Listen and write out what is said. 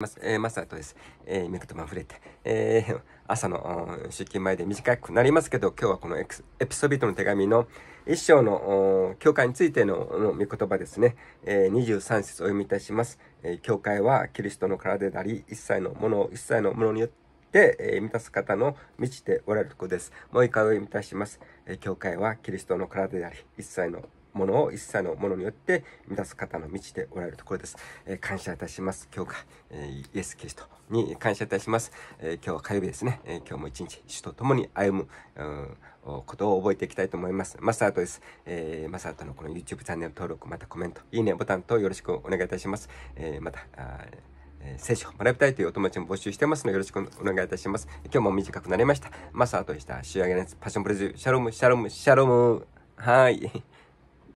ます。えー、マスタとです。えー、ミクトマンフレて、えー、朝の出勤前で短くなりますけど、今日はこのエピソビトの手紙の一章の教会についての御言葉ですね、えー、23節お読みいたします、えー。教会はキリストの体であり、一切のものを一切のものによって、えー、満たす方の満ちておられるところです。もう一回お読みいたします。えー、教会はキリストの体であり、一切のものを一切のものによって満たす方の道でおられるところです。えー、感謝いたします。今日が、えー、イエス・キリストに感謝いたします。えー、今日は火曜日ですね。え今日も一日、主と共に歩む、うんことを覚えていきたいと思います。マスタートです。えー、マスタートのこの YouTube チャンネル登録、またコメント、いいねボタンとよろしくお願いいたします。えー、また、えー、聖書を学びたいというお友達も募集してますのでよろしくお願いいたします。今日も短くなりました。マスタートでした。仕上げのパッションプレューシャロム、シャロム、シャロム。はい。